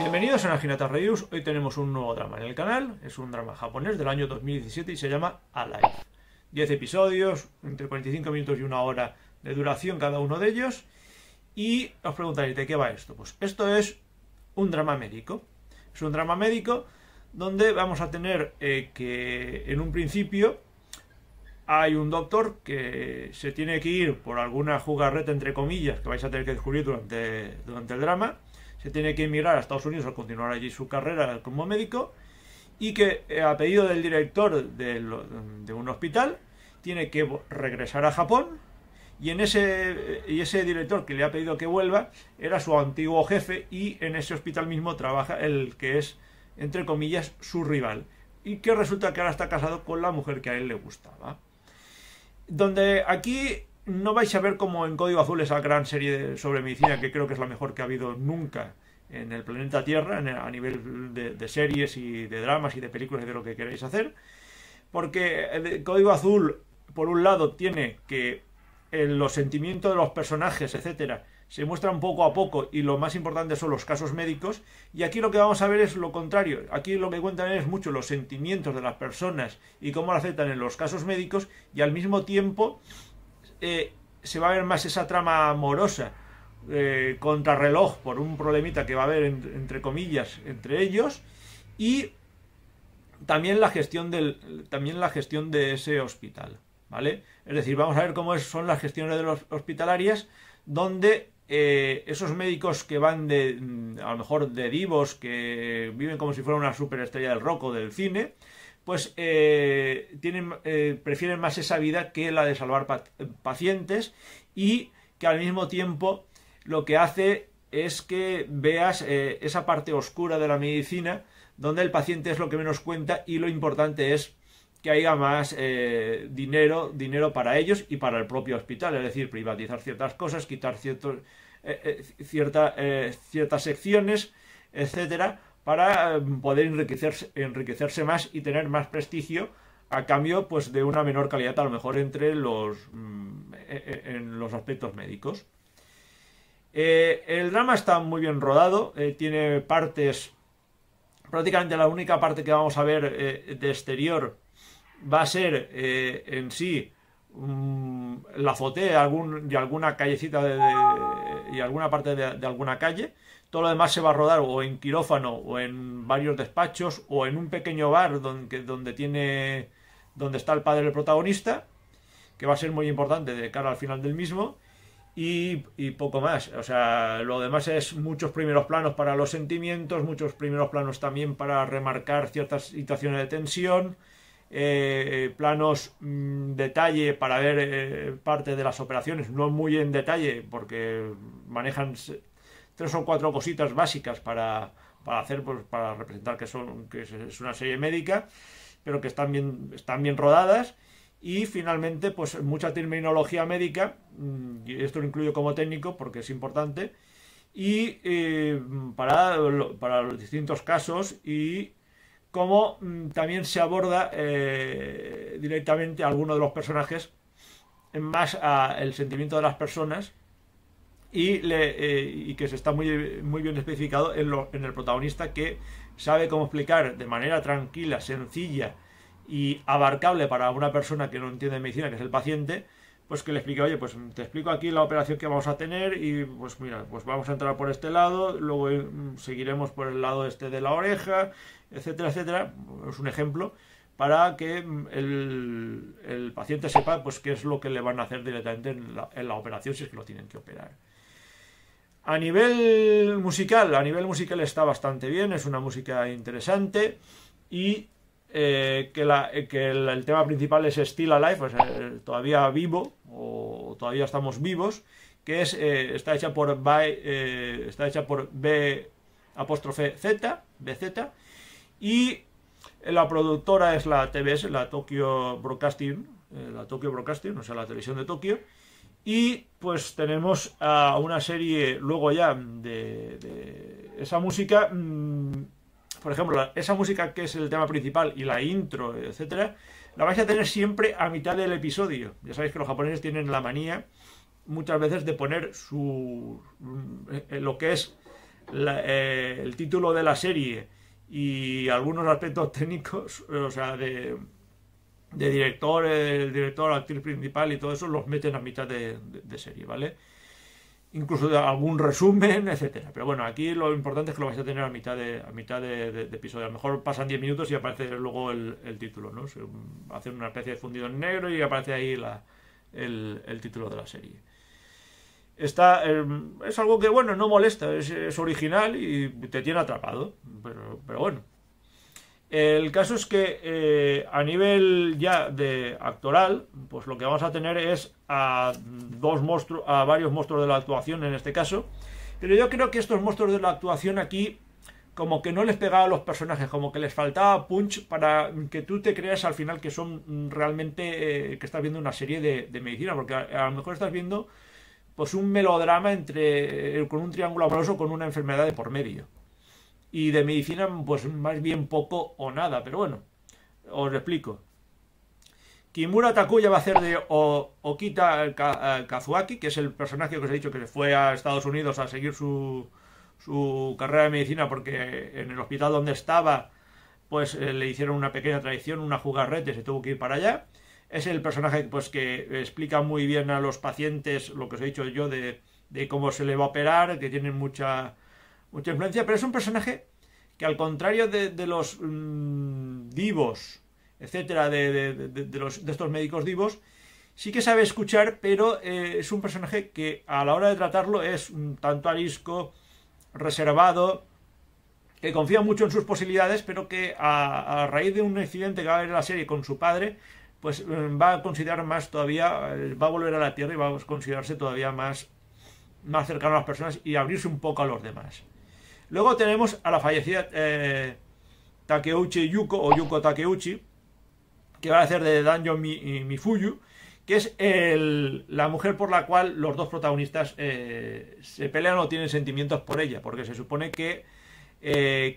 Bienvenidos a Naginata Reviews, hoy tenemos un nuevo drama en el canal, es un drama japonés del año 2017 y se llama Alive. 10 episodios, entre 45 minutos y una hora de duración cada uno de ellos. Y os preguntaréis, ¿de qué va esto? Pues esto es un drama médico. Es un drama médico donde vamos a tener eh, que en un principio hay un doctor que se tiene que ir por alguna jugarreta entre comillas que vais a tener que descubrir durante, durante el drama se tiene que emigrar a Estados Unidos o continuar allí su carrera como médico y que eh, a pedido del director de, un hospital tiene que regresar a Japón y en ese y ese director que le ha pedido que vuelva era su antiguo jefe y en ese hospital mismo trabaja el que es entre comillas su rival y que resulta que ahora está casado con la mujer que a él le gustaba donde aquí no vais a ver como en Código Azul esa gran serie sobre medicina que creo que es la mejor que ha habido nunca en el planeta Tierra a nivel de, series y de dramas y de películas y de lo que queréis hacer. Porque el Código Azul, por un lado, tiene que eh, los sentimientos de los personajes, etcétera, se muestran poco a poco y lo más importante son los casos médicos. Y aquí lo que vamos a ver es lo contrario. Aquí lo que cuentan es mucho los sentimientos de las personas y cómo lo aceptan en los casos médicos y al mismo tiempo eh, se va a ver más esa trama amorosa eh, contrarreloj por un problemita que va a haber entre comillas entre ellos y también la gestión del también la gestión de ese hospital vale es decir vamos a ver cómo son las gestiones de los hospitalarias donde eh, esos médicos que van de mm, a lo mejor de divos que viven como si fuera una superestrella del rock o del cine pues eh, tienen, eh, prefieren más esa vida que la de salvar pacientes y que al mismo tiempo lo que hace es que veas eh, esa parte oscura de la medicina donde el paciente es lo que menos cuenta y lo importante es que haya más dinero, dinero para ellos y para el propio hospital, es decir, privatizar ciertas cosas, quitar ciertas secciones, etcétera, para eh, poder enriquecerse, más y tener más prestigio a cambio pues de una menor calidad a lo mejor entre los mm, e, e, en los aspectos médicos eh, el drama está muy bien rodado eh, tiene partes prácticamente la única parte que vamos a ver de exterior va a ser en sí mm, la foté algún, de alguna callecita y alguna parte de alguna calle todo lo demás se va a rodar o en quirófano o en varios despachos o en un pequeño bar donde, donde tiene donde está el padre del protagonista, que va a ser muy importante de cara al final del mismo. Y, poco más. O sea, lo demás es muchos primeros planos para los sentimientos, muchos primeros planos también para remarcar ciertas situaciones de tensión, eh, planos mm, detalle para ver eh, parte de las operaciones, no muy en detalle porque manejan tres o cuatro cositas básicas para, para hacer, pues, para representar que, son, que es una serie médica, pero que están bien, están bien rodadas. Y finalmente, pues mucha terminología médica, mm, y esto lo incluyo como técnico porque es importante, y eh, para, para, los distintos casos y cómo mm, también se aborda eh, directamente a alguno de los personajes más a el sentimiento de las personas eh, y, que se está muy, muy bien especificado en, el protagonista que sabe cómo explicar de manera tranquila, sencilla y abarcable para una persona que no entiende medicina, que es el paciente, pues que le explique, oye, pues te explico aquí la operación que vamos a tener y pues mira, pues vamos a entrar por este lado, luego eh, seguiremos por el lado este de la oreja, etcétera, etcétera. Es un ejemplo para que mm, el, paciente sepa pues qué es lo que le van a hacer directamente en la operación si es que lo tienen que operar. A nivel musical, a nivel musical está bastante bien, es una música interesante y eh, que, eh, el, tema principal es Still Alive, eh, todavía vivo o todavía estamos vivos, que es, está hecha por está hecha por B apóstrofe Z, BZ, y la productora es la TBS, la Tokyo Broadcasting, la Tokyo Broadcasting, o sea, la televisión de Tokio, y pues tenemos a una serie luego ya de, esa música. Mm, por ejemplo, esa música que es el tema principal y la intro, etcétera, la vais a tener siempre a mitad del episodio. Ya sabéis que los japoneses tienen la manía muchas veces de poner su mm, eh, lo que es eh, el título de la serie y algunos aspectos técnicos, o sea, de de director, el director, actriz principal y todo eso, los meten a mitad de, serie, ¿vale? Incluso algún resumen, etcétera. Pero bueno, aquí lo importante es que lo vais a tener a mitad de, a mitad de, episodio. A lo mejor pasan 10 minutos y aparece luego el, título, ¿no? hacen una especie de fundido en negro y aparece ahí el, título de la serie. Está, em, es algo que, bueno, no molesta, es, es original y te tiene atrapado. Pero, pero bueno, el caso es que eh, a nivel ya de actoral, pues lo que vamos a tener es a dos monstruos, a varios monstruos de la actuación en este caso. Pero yo creo que estos monstruos de la actuación aquí, como que no les pegaba a los personajes, como que les faltaba punch para que tú te creas al final que son realmente eh, que estás viendo una serie de, medicina, porque a, lo mejor estás viendo pues un melodrama entre eh, con un triángulo amoroso con una enfermedad de por medio y de medicina pues más bien poco o nada, pero bueno, os explico. Kimura Takuya va a ser de Okita eh, Kazuaki, que es el personaje que os he dicho que fue a Estados Unidos a seguir su, su carrera de medicina porque en el hospital donde estaba pues eh, le hicieron una pequeña traición, una jugarrete, se tuvo que ir para allá. Es el personaje pues, que explica muy bien a los pacientes lo que os he dicho yo de, de cómo se le va a operar, que tienen mucha mucha influencia, pero es un personaje que al contrario de, los mm, divos, etcétera, de, estos médicos divos, sí que sabe escuchar, pero eh, es un personaje que a la hora de tratarlo es un tanto arisco, reservado, que confía mucho en sus posibilidades, pero que a, raíz de un incidente que va a haber en la serie con su padre, pues mm, va a considerar más todavía, eh, va a volver a la Tierra y va a considerarse todavía más, más cercano a las personas y abrirse un poco a los demás. Luego tenemos a la fallecida eh, Takeuchi Yuko o Yuko Takeuchi, que va a hacer de Danjo eh, Mifuyu, que es la mujer por la cual los dos protagonistas eh, se pelean o tienen sentimientos por ella, porque se supone que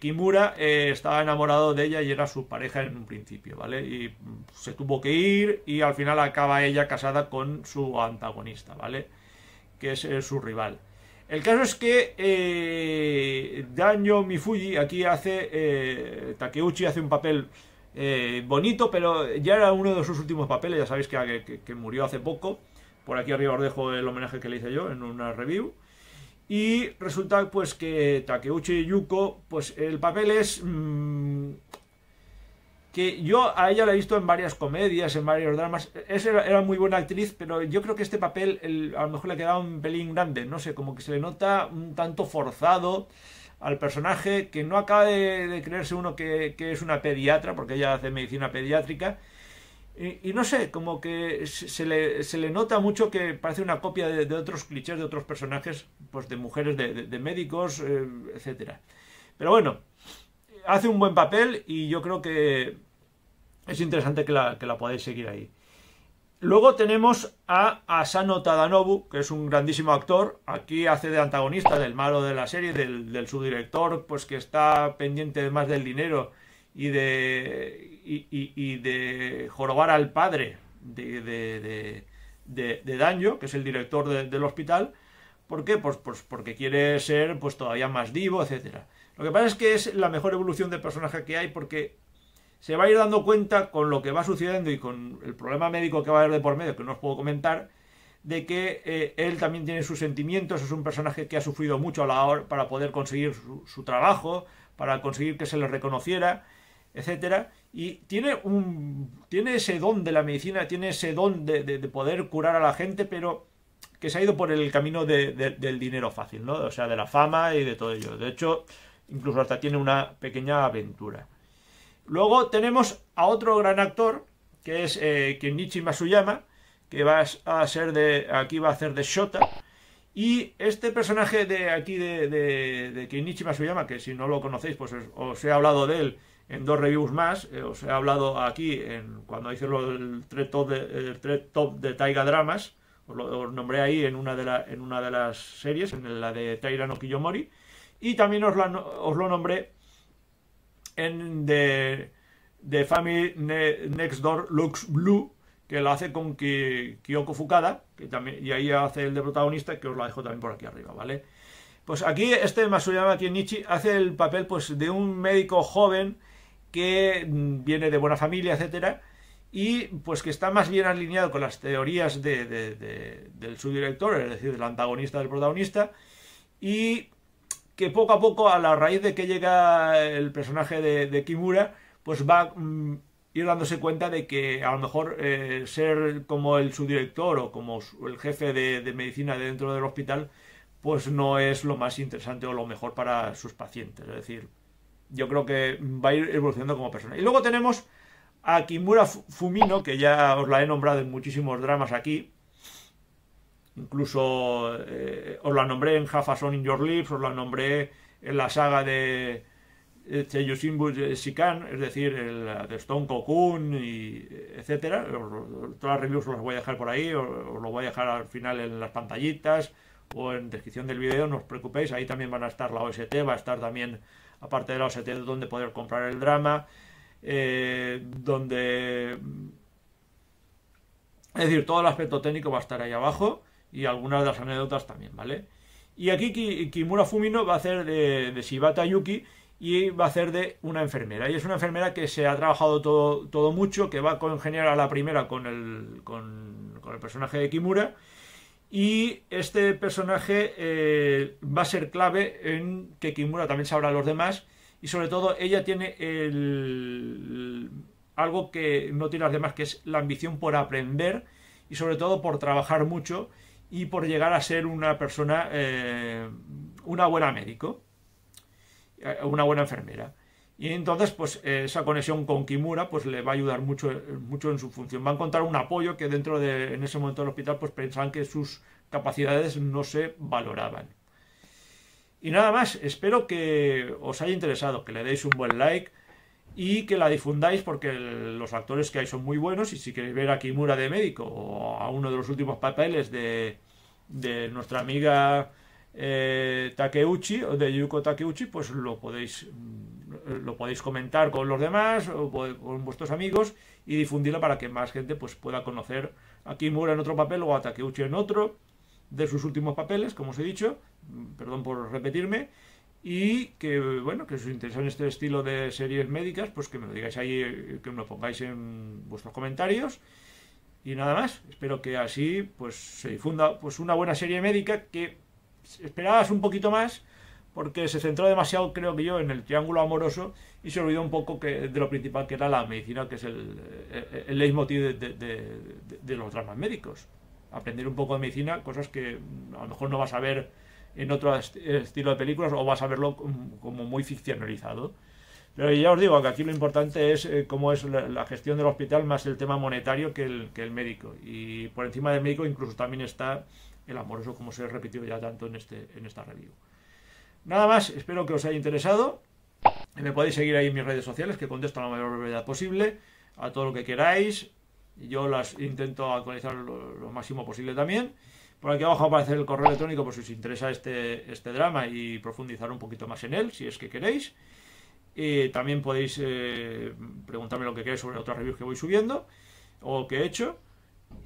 Kimura estaba enamorado de ella y era su pareja en un principio, ¿vale? Y mm, se tuvo que ir y al final acaba ella casada con su antagonista, ¿vale? Que es su rival. El caso es que eh, daño mi Mifuji aquí hace, eh, Takeuchi hace un papel eh, bonito, pero ya era uno de sus últimos papeles, ya sabéis que, murió hace poco. Por aquí arriba os dejo el homenaje que le hice yo en una review. Y resulta pues que Takeuchi Yuko, pues el papel es mm, que yo a ella la he visto en varias comedias, en varios dramas. era muy buena actriz, pero yo creo que este papel a lo mejor le ha quedado un pelín grande, no sé, como que se le nota un tanto forzado al personaje, que no acaba de, creerse uno que, es una pediatra, porque ella hace medicina pediátrica. Y, no sé, como que se le, nota mucho que parece una copia de, otros clichés, de otros personajes, pues de mujeres, de, médicos, etc eh, etcétera. Pero bueno, hace un buen papel y yo creo que es interesante que la, que podáis seguir ahí. Luego tenemos a Asano Tadanobu, que es un grandísimo actor. Aquí hace de antagonista del malo de la serie, del, subdirector, pues que está pendiente más del dinero y de, y, de jorobar al padre de, de, de Danjo, que es el director del hospital. ¿Por qué? Pues, pues, porque quiere ser pues, todavía más vivo, etc. Lo que pasa es que es la mejor evolución de personaje que hay porque se va a ir dando cuenta con lo que va sucediendo y con el problema médico que va a haber de por medio, que no os puedo comentar, de que eh, él también tiene sus sentimientos, es un personaje que ha sufrido mucho a la hora para poder conseguir su, trabajo, para conseguir que se le reconociera, etcétera, y tiene un tiene ese don de la medicina, tiene ese don de poder curar a la gente, pero que se ha ido por el camino del dinero fácil, ¿no? O sea, de la fama y de todo ello. De hecho, incluso hasta tiene una pequeña aventura. Luego tenemos a otro gran actor, que es eh, Kenichi Masuyama, que va a ser de, aquí va a ser de Shota. Y este personaje de aquí de, de, Kenichi Masuyama, que si no lo conocéis, pues os, he hablado de él en dos reviews más, eh, os he hablado aquí en, cuando hice el, el, top de, top de Taiga Dramas, os, lo, nombré ahí en una, de en una de las series, en la de Taira no Kiyomori, y también os, os lo nombré en The Family Next Door Looks Blue, que lo hace con Kyoko Fukada, que también, y ahí hace el de protagonista, que os la dejo también por aquí arriba, ¿vale? Pues aquí este Masuyama Kienichi hace el papel pues, de un médico joven que mm, viene de buena familia, etcétera, y pues que está más bien alineado con las teorías del subdirector, es decir, del antagonista del protagonista, y que poco a poco, a la raíz de que llega el personaje de, Kimura, pues va mmm, ir dándose cuenta de que a lo mejor eh, ser como el subdirector o como el jefe de, medicina dentro del hospital, pues no es lo más interesante o lo mejor para sus pacientes. Es decir, yo creo que va a ir evolucionando como persona. Y luego tenemos a Kimura Fumino, que ya os la he nombrado en muchísimos dramas aquí. Incluso eh, os la nombré en Son in Your Lips, os la nombré en la saga de Cheyushinbu Shikan, es decir, el, de Stone Cocoon, y etcétera. Todas las reviews os las voy a dejar por ahí, os, os lo voy a dejar al final en las pantallitas o en descripción del video, no os preocupéis, ahí también van a estar la OST, va a estar también, aparte de la OST, donde poder comprar el drama. Eh, donde... Es decir, todo el aspecto técnico va a estar ahí abajo y algunas de las anécdotas también, ¿vale? Y aquí Kimura Fumino va a hacer de, Shibata Yuki y va a hacer de una enfermera. Y es una enfermera que se ha trabajado todo, todo mucho, que va a congeniar a la primera con el, con, el personaje de Kimura. Y este personaje eh, va a ser clave en que Kimura también sabrá a los demás y sobre todo ella tiene el, algo que no tiene las demás, que es la ambición por aprender y sobre todo por trabajar mucho y por llegar a ser una persona, eh, una buena médico, eh, una buena enfermera. Y entonces, pues esa conexión con Kimura, pues le va a ayudar mucho, mucho en su función. Va a encontrar un apoyo que dentro de, en ese momento del hospital, pues pensaban que sus capacidades no se valoraban. Y nada más, espero que os haya interesado, que le deis un buen like y que la difundáis porque los actores que hay son muy buenos y si queréis ver a Kimura de médico o a uno de los últimos papeles de, de nuestra amiga eh, Takeuchi o de Yuko Takeuchi, pues lo podéis mm, lo podéis comentar con los demás o con vuestros amigos y difundirlo para que más gente pues pueda conocer a Kimura en otro papel o a Takeuchi en otro de sus últimos papeles, como os he dicho, perdón por repetirme, y que, bueno, que os interesa en este estilo de series médicas, pues que me lo digáis ahí, que me lo pongáis en vuestros comentarios. Y nada más, espero que así pues se difunda pues una buena serie médica que esperabas un poquito más porque se centró demasiado, creo que yo, en el triángulo amoroso y se olvidó un poco que, de lo principal que era la medicina, que es el, el, leitmotiv de los dramas médicos aprender un poco de medicina, cosas que a lo mejor no vas a ver en otro estilo de películas o vas a verlo como muy ficcionalizado. Pero ya os digo que aquí lo importante es eh, cómo es la, gestión del hospital más el tema monetario que el, el médico. Y por encima del médico incluso también está el amoroso, como se ha repetido ya tanto en, este, en esta review. Nada más, espero que os haya interesado. Me podéis seguir ahí en mis redes sociales, que contesto a la mayor brevedad posible, a todo lo que queráis. Yo las intento actualizar lo, máximo posible también. Por aquí abajo aparece el correo electrónico por si os interesa este, este drama y profundizar un poquito más en él, si es que queréis. Y también podéis eh, preguntarme lo que queréis sobre otras reviews que voy subiendo o que he hecho.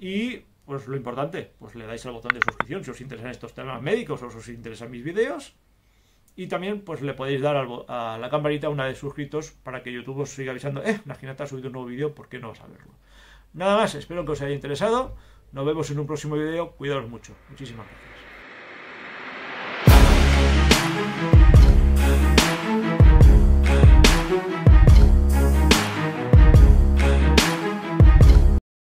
Y pues lo importante, pues le dais al botón de suscripción si os interesan estos temas médicos o si os interesan mis vídeos. Y también pues le podéis dar a la campanita una de suscritos para que YouTube os siga avisando, eh, Naginata ha subido un nuevo vídeo, ¿por qué no vas a verlo? Nada más, espero que os haya interesado. Nos vemos en un próximo vídeo, Cuidaos mucho. Muchísimas gracias.